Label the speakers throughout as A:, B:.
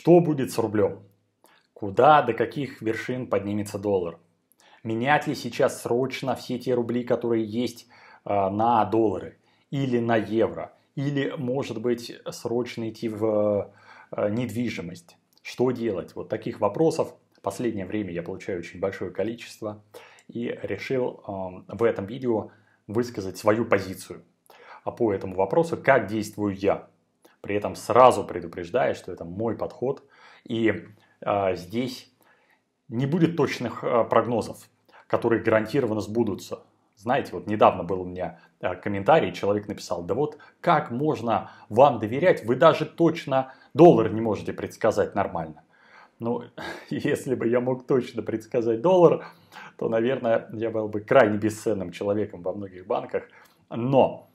A: Что будет с рублем? Куда, до каких вершин поднимется доллар? Менять ли сейчас срочно все те рубли, которые есть а, на доллары или на евро? Или, может быть, срочно идти в а, а, недвижимость? Что делать? Вот таких вопросов в последнее время я получаю очень большое количество и решил в этом видео высказать свою позицию по этому вопросу, как действую я. При этом сразу предупреждая, что это мой подход. И э, здесь не будет точных э, прогнозов, которые гарантированно сбудутся. Знаете, вот недавно был у меня э, комментарий, человек написал, да вот как можно вам доверять, вы даже точно доллар не можете предсказать нормально. Ну, если бы я мог точно предсказать доллар, то, наверное, я был бы крайне бесценным человеком во многих банках. Но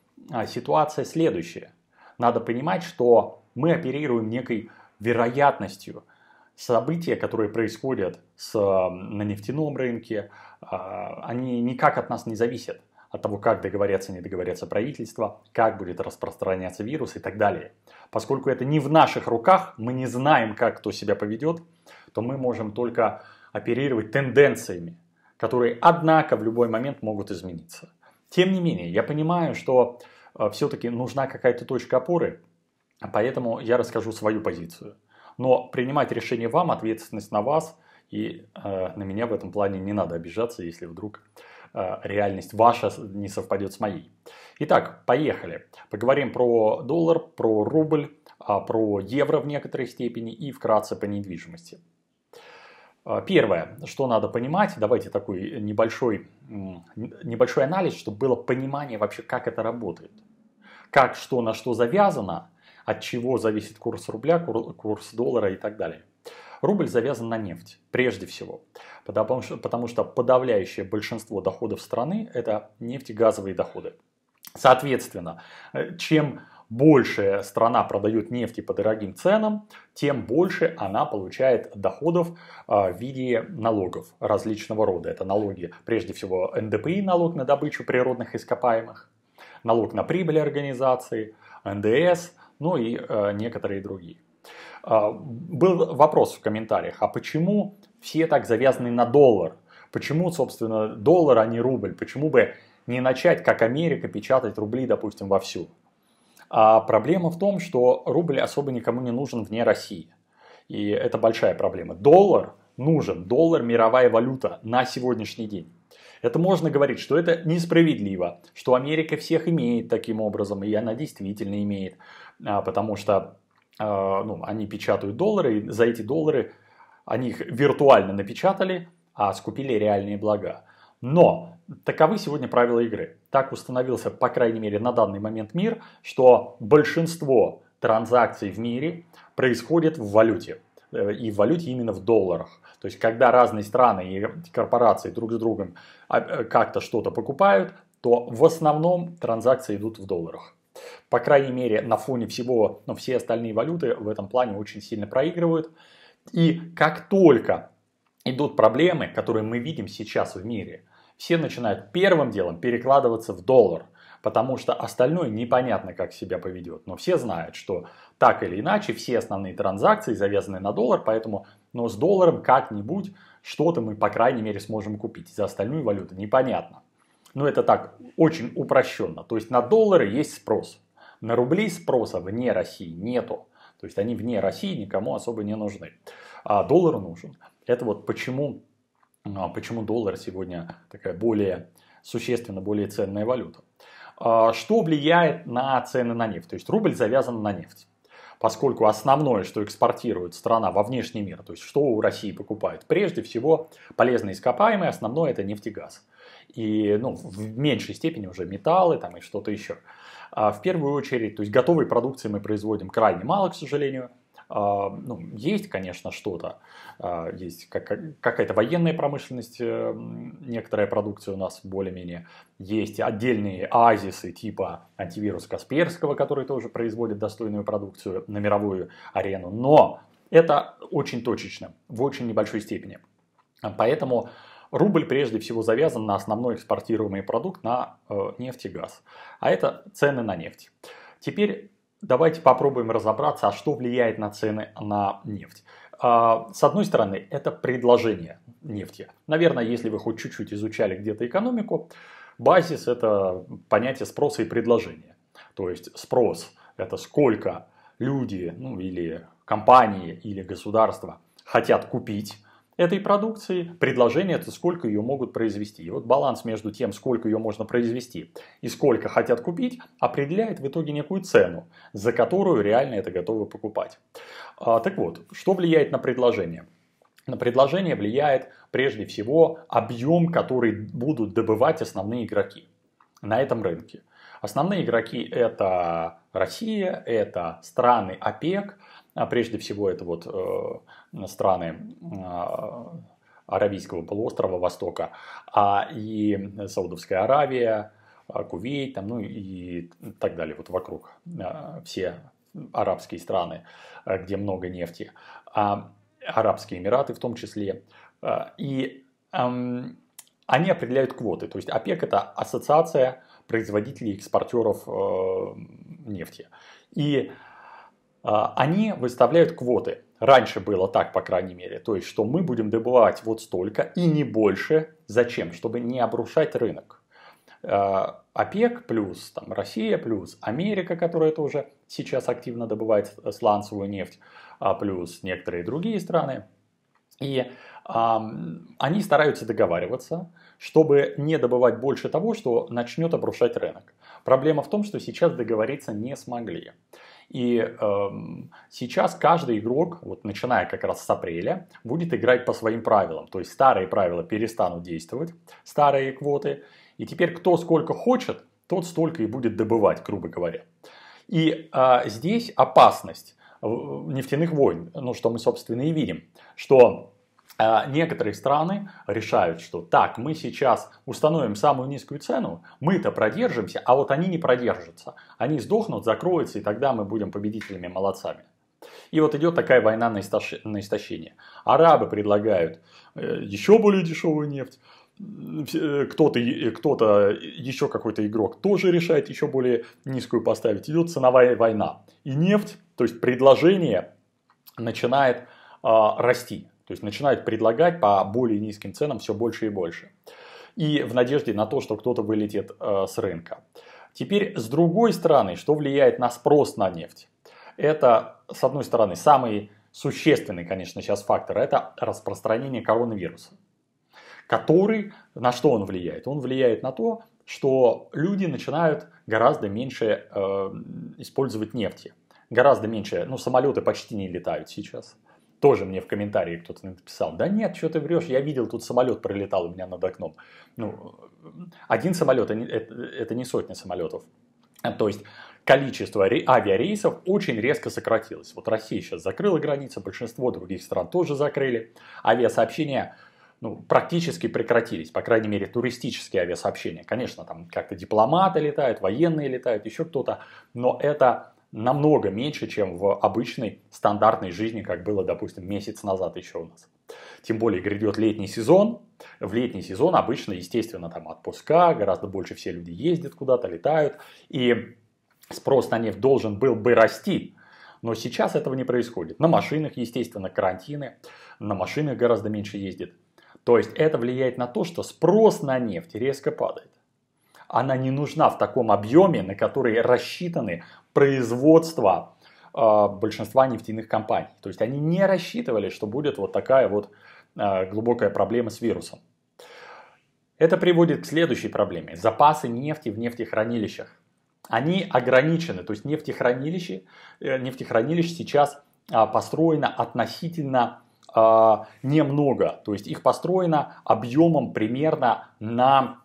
A: ситуация следующая надо понимать, что мы оперируем некой вероятностью события, которые происходят с, на нефтяном рынке, а, они никак от нас не зависят от того, как договорятся, не договорятся правительства, как будет распространяться вирус и так далее. Поскольку это не в наших руках, мы не знаем, как кто себя поведет, то мы можем только оперировать тенденциями, которые, однако, в любой момент могут измениться. Тем не менее, я понимаю, что Э, все-таки нужна какая-то точка опоры, поэтому я расскажу свою позицию. Но принимать решение вам, ответственность на вас, и э, на меня в этом плане не надо обижаться, если вдруг э, реальность ваша не совпадет с моей. Итак, поехали. Поговорим про доллар, про рубль, а, про евро в некоторой степени и вкратце по недвижимости. Э, первое, что надо понимать, давайте такой небольшой, небольшой анализ, чтобы было понимание вообще, как это работает как что на что завязано, от чего зависит курс рубля, курс доллара и так далее. Рубль завязан на нефть, прежде всего, потому что, потому что подавляющее большинство доходов страны – это нефтегазовые доходы. Соответственно, э, чем больше страна продает нефти по дорогим ценам, тем больше она получает доходов а, в виде налогов различного рода. Это налоги, прежде всего, НДПИ, налог на добычу природных ископаемых, налог на прибыль организации, НДС, ну и э, некоторые другие. Э, был вопрос в комментариях, а почему все так завязаны на доллар? Почему, собственно, доллар, а не рубль? Почему бы не начать, как Америка, печатать рубли, допустим, вовсю? А проблема в том, что рубль особо никому не нужен вне России. И это большая проблема. Доллар нужен, доллар мировая валюта на сегодняшний день. Это можно говорить, что это несправедливо, что Америка всех имеет таким образом, и она действительно имеет, а, потому что а, ну, они печатают доллары, и за эти доллары они их виртуально напечатали, а скупили реальные блага. Но таковы сегодня правила игры. Так установился, по крайней мере, на данный момент мир, что большинство транзакций в мире происходит в валюте. Э, и в валюте именно в долларах. То есть, когда разные страны и корпорации друг с другом а, э, как-то что-то покупают, то в основном транзакции идут в долларах. По крайней мере, на фоне всего, но все остальные валюты в этом плане очень сильно проигрывают. И как только идут проблемы, которые мы видим сейчас в мире, все начинают первым делом перекладываться в доллар потому что остальное непонятно, как себя поведет. Но все знают, что так или иначе все основные транзакции завязаны на доллар, поэтому но с долларом как-нибудь что-то мы, по крайней мере, сможем купить. За остальную валюту непонятно. Но это так, очень упрощенно. То есть на доллары есть спрос. На рубли спроса вне России нету. То есть они вне России никому особо не нужны. А доллар нужен. Это вот почему, а, почему доллар сегодня такая более существенно более ценная валюта. А, что влияет на цены на нефть? То есть рубль завязан на нефть. Поскольку основное, что экспортирует страна во внешний мир, то есть что у России покупают, прежде всего полезные ископаемые, основное это нефть и газ. И ну, в меньшей степени уже металлы там, и что-то еще. А, в первую очередь, то есть готовой продукции мы производим крайне мало, к сожалению, а, ну, есть, конечно, что-то. А, есть какая-то военная промышленность, э, некоторая продукция у нас более-менее. Есть отдельные азисы типа антивируса Касперского, который тоже производит достойную продукцию на мировую арену. Но это очень точечно, в очень небольшой степени. Поэтому рубль прежде всего завязан на основной экспортируемый продукт, на э, нефть и газ. А это цены на нефть. Теперь давайте попробуем разобраться, а что влияет на цены на нефть. А, с одной стороны, это предложение нефти. Наверное, если вы хоть чуть-чуть изучали где-то экономику, базис – это понятие спроса и предложения. То есть спрос – это сколько люди ну, или компании или государства хотят купить этой продукции, предложение это сколько ее могут произвести. И вот баланс между тем, сколько ее можно произвести и сколько хотят купить, определяет в итоге некую цену, за которую реально это готовы покупать. А, так вот, что влияет на предложение? На предложение влияет прежде всего объем, который будут добывать основные игроки на этом рынке. Основные игроки это Россия, это страны ОПЕК, а прежде всего это вот э, страны э, Аравийского полуострова, Востока, а и Саудовская Аравия, а, Кувейт, там, ну и так далее, вот вокруг э, все арабские страны, э, где много нефти, а Арабские Эмираты в том числе. Э, и эм, они определяют квоты. То есть ОПЕК это ассоциация производителей и экспортеров э, нефти. И а, они выставляют квоты. Раньше было так, по крайней мере. То есть, что мы будем добывать вот столько и не больше. Зачем? Чтобы не обрушать рынок. А, ОПЕК плюс, там, Россия плюс, Америка, которая тоже сейчас активно добывает сланцевую нефть, а, плюс некоторые другие страны. И они стараются договариваться, чтобы не добывать больше того, что начнет обрушать рынок. Проблема в том, что сейчас договориться не смогли. И эм, сейчас каждый игрок, вот начиная как раз с апреля, будет играть по своим правилам. То есть старые правила перестанут действовать, старые квоты. И теперь кто сколько хочет, тот столько и будет добывать, грубо говоря. И э, здесь опасность э, нефтяных войн, ну что мы собственно и видим, что а некоторые страны решают, что так, мы сейчас установим самую низкую цену, мы-то продержимся, а вот они не продержатся. Они сдохнут, закроются, и тогда мы будем победителями, молодцами. И вот идет такая война на, истош... на истощение. Арабы предлагают э, еще более дешевую нефть, э, кто-то э, кто то еще какой-то игрок тоже решает еще более низкую поставить. Идет ценовая война. И нефть, то есть предложение начинает э, расти. То есть начинают предлагать по более низким ценам все больше и больше. И в надежде на то, что кто-то вылетит э, с рынка. Теперь с другой стороны, что влияет на спрос на нефть? Это, с одной стороны, самый существенный, конечно, сейчас фактор, это распространение коронавируса. Который, на что он влияет? Он влияет на то, что люди начинают гораздо меньше э, использовать нефти. Гораздо меньше, ну, самолеты почти не летают сейчас. Тоже мне в комментарии кто-то написал, да нет, что ты врешь, я видел, тут самолет пролетал у меня над окном. Ну, один самолет, э, это не сотня самолетов. То есть количество авиарейсов очень резко сократилось. Вот Россия сейчас закрыла границы, большинство других стран тоже закрыли. Авиасообщения ну, практически прекратились, по крайней мере, туристические авиасообщения. Конечно, там как-то дипломаты летают, военные летают, еще кто-то, но это намного меньше, чем в обычной стандартной жизни, как было, допустим, месяц назад еще у нас. Тем более грядет летний сезон. В летний сезон обычно, естественно, там отпуска, гораздо больше все люди ездят куда-то, летают. И спрос на нефть должен был бы расти, но сейчас этого не происходит. На машинах, естественно, карантины, на машинах гораздо меньше ездит. То есть это влияет на то, что спрос на нефть резко падает она не нужна в таком объеме, на который рассчитаны производства э, большинства нефтяных компаний. То есть они не рассчитывали, что будет вот такая вот э, глубокая проблема с вирусом. Это приводит к следующей проблеме. Запасы нефти в нефтехранилищах. Они ограничены, то есть нефтехранилище, э, нефтехранилищ сейчас э, построено относительно э, немного. То есть их построено объемом примерно на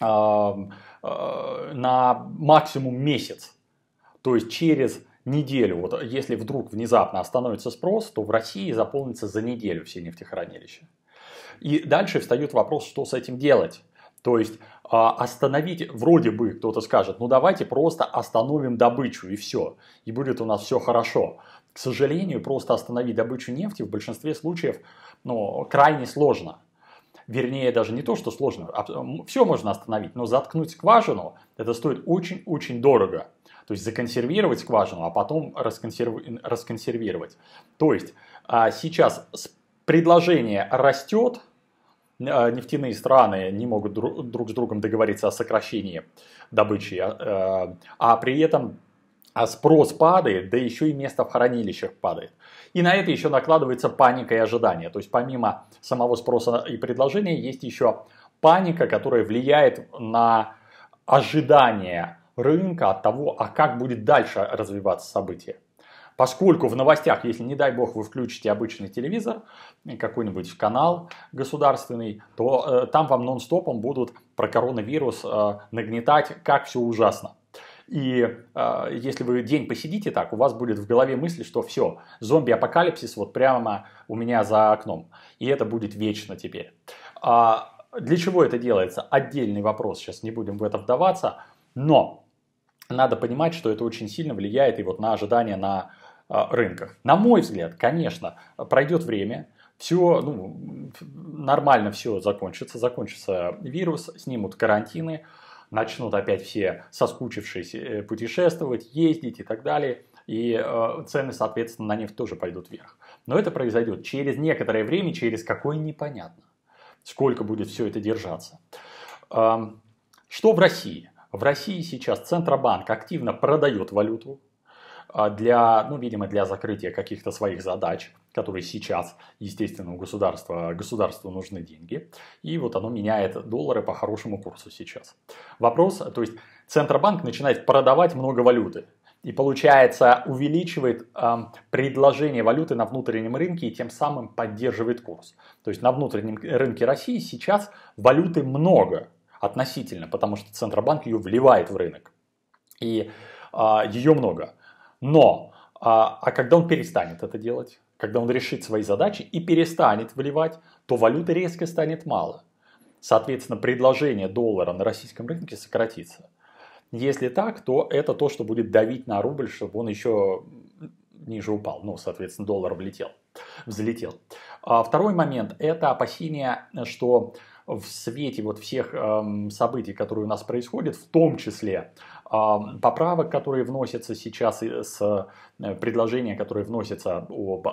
A: Э, на максимум месяц. То есть через неделю, вот если вдруг внезапно остановится спрос, то в России заполнится за неделю все нефтехранилища. И дальше встает вопрос, что с этим делать. То есть а, остановить, вроде бы кто-то скажет, ну давайте просто остановим добычу и все, и будет у нас все хорошо. К сожалению, просто остановить добычу нефти в большинстве случаев ну, крайне сложно. Вернее, даже не то, что сложно, а все можно остановить, но заткнуть скважину, это стоит очень-очень дорого. То есть законсервировать скважину, а потом расконсерв... расконсервировать. То есть а, сейчас предложение растет, а, нефтяные страны не могут друг с другом договориться о сокращении добычи, а, а при этом а спрос падает, да еще и место в хранилищах падает. И на это еще накладывается паника и ожидание. То есть помимо самого спроса и предложения есть еще паника, которая влияет на ожидание рынка от того, а как будет дальше развиваться событие. Поскольку в новостях, если не дай бог вы включите обычный телевизор, какой-нибудь канал государственный, то э, там вам нон-стопом будут про коронавирус э, нагнетать, как все ужасно. И э, если вы день посидите так, у вас будет в голове мысль, что все, зомби-апокалипсис вот прямо у меня за окном. И это будет вечно теперь. А, для чего это делается? Отдельный вопрос, сейчас не будем в это вдаваться. Но надо понимать, что это очень сильно влияет и вот на ожидания на э, рынках. На мой взгляд, конечно, пройдет время, все, ну, нормально все закончится, закончится вирус, снимут карантины, начнут опять все, соскучившиеся э, путешествовать, ездить и так далее. И э, цены, соответственно, на нефть тоже пойдут вверх. Но это произойдет через некоторое время, через какое непонятно, сколько будет все это держаться. Э, что в России? В России сейчас Центробанк активно продает валюту, а для, ну, видимо, для закрытия каких-то своих задач, которые сейчас, естественно, у государства, государству нужны деньги. И вот оно меняет доллары по хорошему курсу сейчас. Вопрос, то есть Центробанк начинает продавать много валюты. И получается, увеличивает э, предложение валюты на внутреннем рынке и тем самым поддерживает курс. То есть на внутреннем рынке России сейчас валюты много относительно, потому что Центробанк ее вливает в рынок. И э, а, ее много. Но, а, а когда он перестанет это делать, когда он решит свои задачи и перестанет вливать, то валюты резко станет мало. Соответственно, предложение доллара на российском рынке сократится. Если так, то это то, что будет давить на рубль, чтобы он еще ниже упал. Ну, соответственно, доллар влетел, взлетел. А второй момент – это опасение, что в свете вот всех эм, событий, которые у нас происходят, в том числе а, поправок, которые вносятся сейчас, с э, предложения, которые вносятся об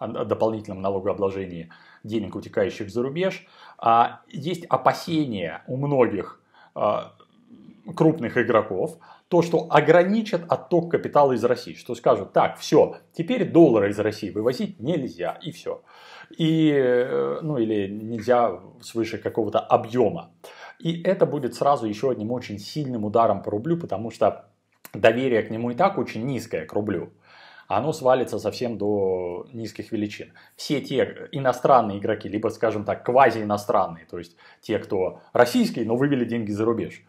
A: о дополнительном налогообложении денег, утекающих за рубеж. А, есть опасения у многих а, крупных игроков, то, что ограничат отток капитала из России, что скажут, так, все, теперь доллары из России вывозить нельзя, и все. И, э, ну, или нельзя свыше какого-то объема. И это будет сразу еще одним очень сильным ударом по рублю, потому что доверие к нему и так очень низкое к рублю оно свалится совсем до низких величин. Все те иностранные игроки, либо, скажем так, квази-иностранные, то есть те, кто российские, но вывели деньги за рубеж,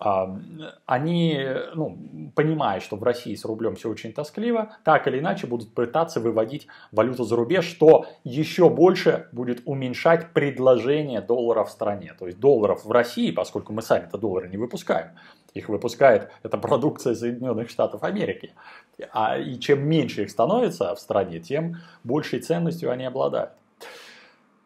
A: они, ну, понимая, что в России с рублем все очень тоскливо, так или иначе будут пытаться выводить валюту за рубеж, что еще больше будет уменьшать предложение доллара в стране. То есть долларов в России, поскольку мы сами-то доллары не выпускаем, их выпускает эта продукция Соединенных Штатов Америки. А, и чем меньше их становится в стране, тем большей ценностью они обладают.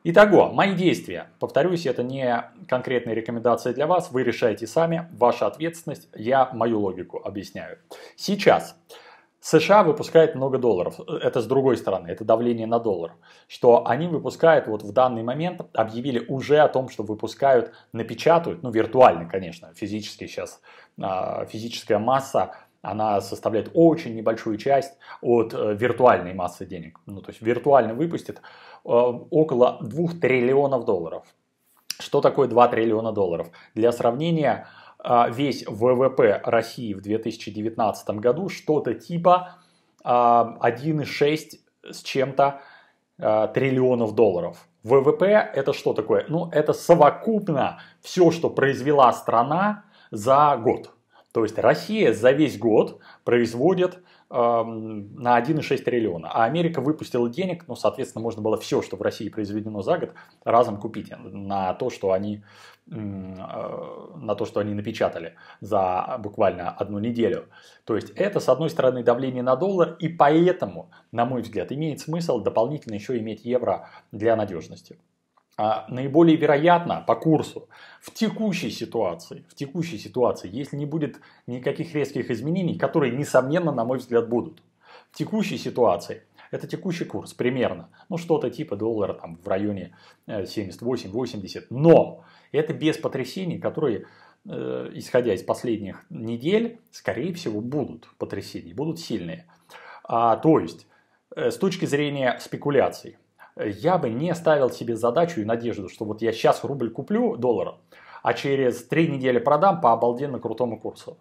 A: Итого, мои действия. Повторюсь, это не конкретные рекомендации для вас, вы решаете сами, ваша ответственность, я мою логику объясняю. Сейчас США выпускает много долларов, это с другой стороны, это давление на доллар, что они выпускают вот в данный момент, объявили уже о том, что выпускают, напечатают, ну виртуально, конечно, физически сейчас, а, физическая масса она составляет очень небольшую часть от э, виртуальной массы денег. Ну, то есть виртуально выпустит э, около 2 триллионов долларов. Что такое 2 триллиона долларов? Для сравнения, э, весь ВВП России в 2019 году что-то типа 1,6 с чем-то триллионов долларов. ВВП это что такое? Ну, это совокупно все, что произвела страна за год. То есть Россия за весь год производит эм, на 1,6 триллиона. А Америка выпустила денег, ну, соответственно, можно было все, что в России произведено за год, разом купить на то, что они, э, на то, что они напечатали за буквально одну неделю. То есть это, с одной стороны, давление на доллар, и поэтому, на мой взгляд, имеет смысл дополнительно еще иметь евро для надежности. А наиболее вероятно по курсу в текущей ситуации, в текущей ситуации, если не будет никаких резких изменений, которые, несомненно, на мой взгляд, будут, в текущей ситуации это текущий курс примерно, ну что-то типа доллара там в районе 78-80, э, но это без потрясений, которые э, исходя из последних недель, скорее всего, будут потрясения, будут сильные. А, то есть, э, с точки зрения спекуляций, я бы не ставил себе задачу и надежду, что вот я сейчас рубль куплю доллара, а через три недели продам по обалденно крутому курсу.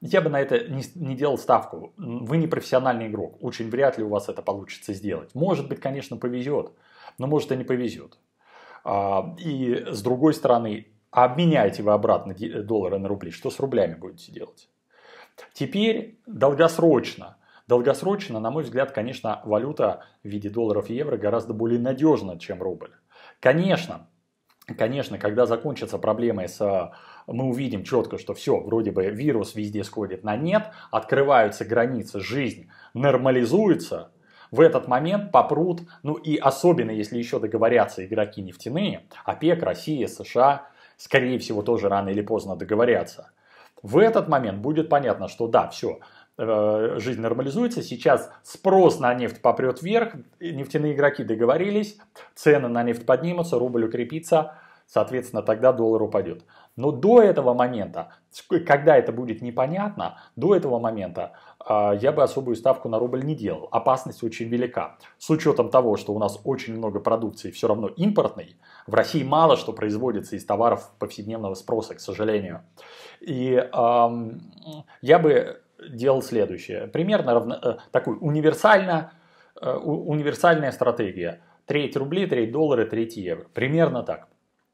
A: Я бы на это не, не делал ставку. Вы не профессиональный игрок. Очень вряд ли у вас это получится сделать. Может быть, конечно, повезет, но может и не повезет. А, и с другой стороны, обменяйте вы обратно э, доллары на рубли. Что с рублями будете делать? Теперь долгосрочно Долгосрочно, на мой взгляд, конечно, валюта в виде долларов и евро гораздо более надежна, чем рубль. Конечно, конечно, когда закончатся проблемы с мы увидим четко, что все, вроде бы вирус везде сходит на нет, открываются границы, жизнь нормализуется, в этот момент попрут, ну и особенно если еще договорятся игроки нефтяные, ОПЕК, Россия, США, скорее всего, тоже рано или поздно договорятся. В этот момент будет понятно, что да, все, Э, жизнь нормализуется, сейчас спрос на нефть попрет вверх, нефтяные игроки договорились, цены на нефть поднимутся, рубль укрепится, соответственно, тогда доллар упадет. Но до этого момента, когда это будет непонятно, до этого момента э, я бы особую ставку на рубль не делал. Опасность очень велика. С учетом того, что у нас очень много продукции все равно импортной, в России мало что производится из товаров повседневного спроса, к сожалению. И э, я бы делал следующее. Примерно равно, э, универсально, э, универсальная стратегия. Треть рублей, треть доллара, треть евро. Примерно так.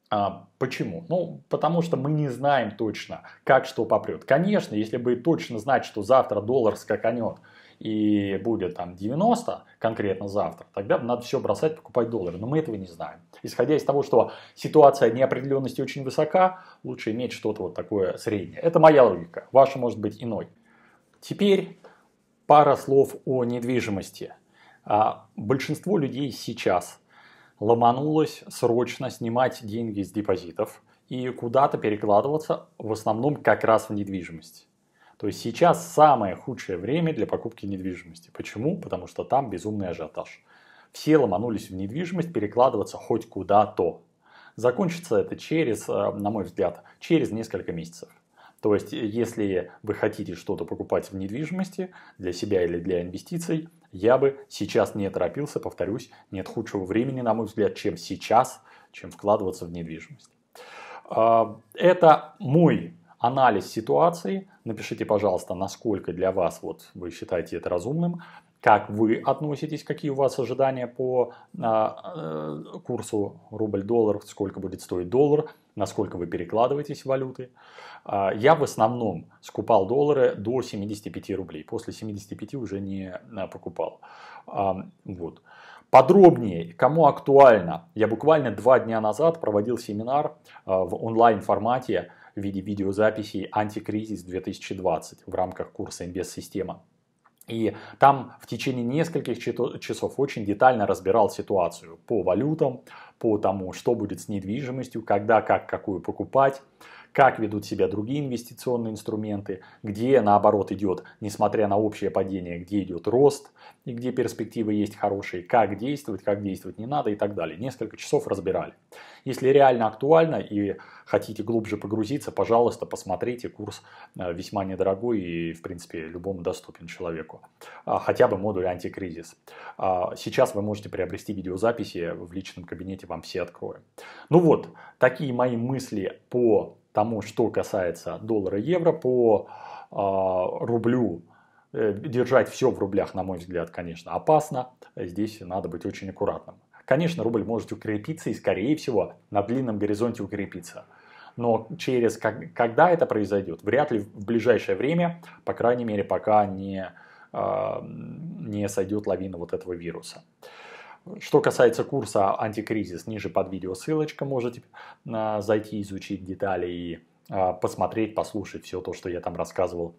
A: А, почему? Ну, потому что мы не знаем точно, как что попрет. Конечно, если бы точно знать, что завтра доллар скаканет и будет там 90 конкретно завтра, тогда надо все бросать, покупать доллары. Но мы этого не знаем. Исходя из того, что ситуация неопределенности очень высока, лучше иметь что-то вот такое среднее. Это моя логика. Ваша может быть иной. Теперь пара слов о недвижимости. А, большинство людей сейчас ломанулось срочно снимать деньги с депозитов и куда-то перекладываться в основном как раз в недвижимость. То есть сейчас самое худшее время для покупки недвижимости. Почему? Потому что там безумный ажиотаж. Все ломанулись в недвижимость перекладываться хоть куда-то. Закончится это через, э, на мой взгляд, через несколько месяцев. То есть, э, если вы хотите что-то покупать в недвижимости для себя или для инвестиций, я бы сейчас не торопился, повторюсь, нет худшего времени, на мой взгляд, чем сейчас, чем вкладываться в недвижимость. А, это мой анализ ситуации. Напишите, пожалуйста, насколько для вас вот вы считаете это разумным как вы относитесь, какие у вас ожидания по а, э, курсу рубль-доллар, сколько будет стоить доллар, насколько вы перекладываетесь в валюты. Э, я в основном скупал доллары до 75 рублей, после 75 уже не э, покупал. Э, вот. Подробнее, кому актуально, я буквально два дня назад проводил семинар в онлайн формате в виде видеозаписи «Антикризис 2020» в рамках курса «Инвест-система». И там в течение нескольких часов очень детально разбирал ситуацию по валютам, по тому, что будет с недвижимостью, когда, как, какую покупать как ведут себя другие инвестиционные инструменты, где наоборот идет, несмотря на общее падение, где идет рост и где перспективы есть хорошие, как действовать, как действовать не надо и так далее. Несколько часов разбирали. Если реально актуально и хотите глубже погрузиться, пожалуйста, посмотрите, курс э, весьма недорогой и, в принципе, любому доступен человеку. А, хотя бы модуль антикризис. А, сейчас вы можете приобрести видеозаписи в личном кабинете, вам все открою. Ну вот, такие мои мысли по тому, что касается доллара и евро, по а, рублю э, держать все в рублях, на мой взгляд, конечно, опасно. Здесь надо быть очень аккуратным. Конечно, рубль может укрепиться и, скорее всего, на длинном горизонте укрепиться. Но через как когда это произойдет, вряд ли в ближайшее время, по крайней мере, пока не, а, не сойдет лавина вот этого вируса. Что касается курса «Антикризис», ниже под видео ссылочка, можете а, зайти, изучить детали и а, посмотреть, послушать все то, что я там рассказывал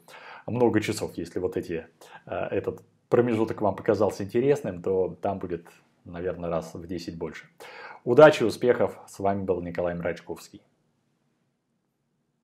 A: много часов. Если вот эти, а, этот промежуток вам показался интересным, то там будет, наверное, раз в 10 больше. Удачи, успехов! С вами был Николай Мрачковский.